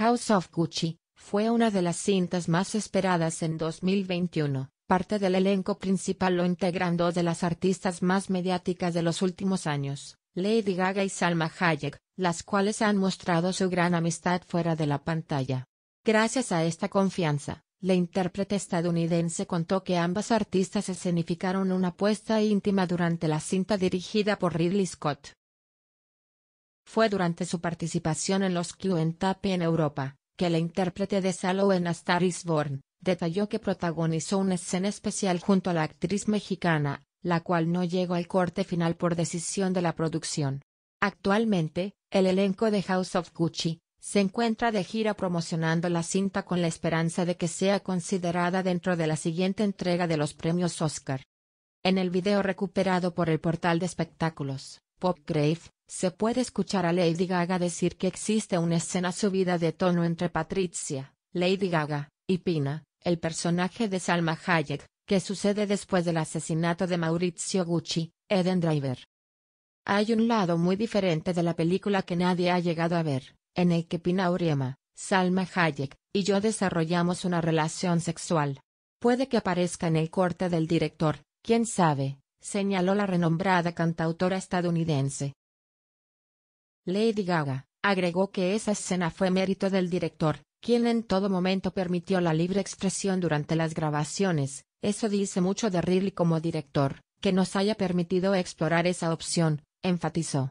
House of Gucci, fue una de las cintas más esperadas en 2021. Parte del elenco principal lo integrando dos de las artistas más mediáticas de los últimos años, Lady Gaga y Salma Hayek, las cuales han mostrado su gran amistad fuera de la pantalla. Gracias a esta confianza, la intérprete estadounidense contó que ambas artistas escenificaron una apuesta íntima durante la cinta dirigida por Ridley Scott. Fue durante su participación en los Tape en Europa, que la intérprete de Salo en A Star is Born, detalló que protagonizó una escena especial junto a la actriz mexicana, la cual no llegó al corte final por decisión de la producción. Actualmente, el elenco de House of Gucci, se encuentra de gira promocionando la cinta con la esperanza de que sea considerada dentro de la siguiente entrega de los premios Oscar. En el video recuperado por el portal de espectáculos, PopGrave, se puede escuchar a Lady Gaga decir que existe una escena subida de tono entre Patricia, Lady Gaga, y Pina, el personaje de Salma Hayek, que sucede después del asesinato de Maurizio Gucci, Eden Driver. Hay un lado muy diferente de la película que nadie ha llegado a ver, en el que Pina Urema, Salma Hayek, y yo desarrollamos una relación sexual. Puede que aparezca en el corte del director, quién sabe, señaló la renombrada cantautora estadounidense. Lady Gaga, agregó que esa escena fue mérito del director, quien en todo momento permitió la libre expresión durante las grabaciones, eso dice mucho de Ridley como director, que nos haya permitido explorar esa opción, enfatizó.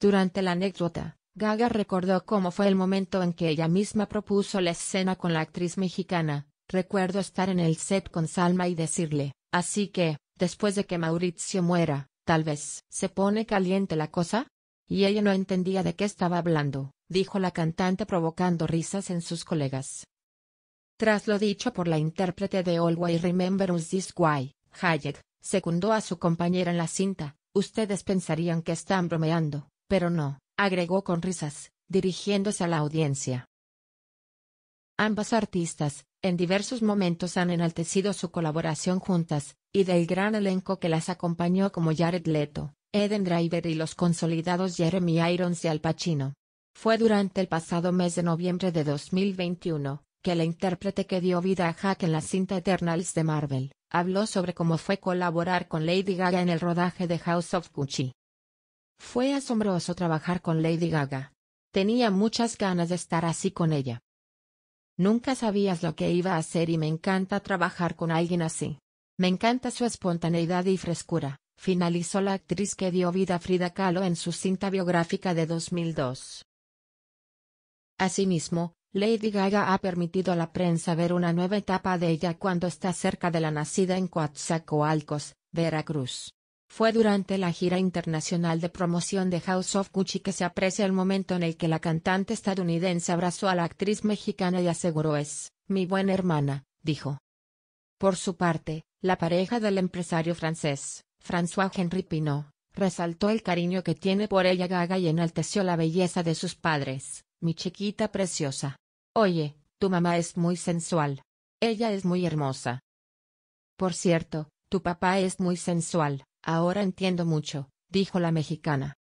Durante la anécdota, Gaga recordó cómo fue el momento en que ella misma propuso la escena con la actriz mexicana, recuerdo estar en el set con Salma y decirle, así que, después de que Mauricio muera, tal vez, ¿se pone caliente la cosa? Y ella no entendía de qué estaba hablando, dijo la cantante provocando risas en sus colegas. Tras lo dicho por la intérprete de Always Remember Us This Way, Hayek, secundó a su compañera en la cinta, ustedes pensarían que están bromeando, pero no, agregó con risas, dirigiéndose a la audiencia. Ambas artistas, en diversos momentos han enaltecido su colaboración juntas, y del gran elenco que las acompañó como Jared Leto, Eden Driver y los consolidados Jeremy Irons y Al Pacino. Fue durante el pasado mes de noviembre de 2021 que el intérprete que dio vida a Hack en la cinta Eternals de Marvel, habló sobre cómo fue colaborar con Lady Gaga en el rodaje de House of Gucci. Fue asombroso trabajar con Lady Gaga. Tenía muchas ganas de estar así con ella. Nunca sabías lo que iba a hacer y me encanta trabajar con alguien así. Me encanta su espontaneidad y frescura finalizó la actriz que dio vida a Frida Kahlo en su cinta biográfica de 2002. Asimismo, Lady Gaga ha permitido a la prensa ver una nueva etapa de ella cuando está cerca de la nacida en Coatzacoalcos, Veracruz. Fue durante la gira internacional de promoción de House of Gucci que se aprecia el momento en el que la cantante estadounidense abrazó a la actriz mexicana y aseguró es, mi buena hermana, dijo. Por su parte, la pareja del empresario francés, François Henri Pinot, resaltó el cariño que tiene por ella Gaga y enalteció la belleza de sus padres, mi chiquita preciosa. Oye, tu mamá es muy sensual. Ella es muy hermosa. Por cierto, tu papá es muy sensual, ahora entiendo mucho, dijo la mexicana.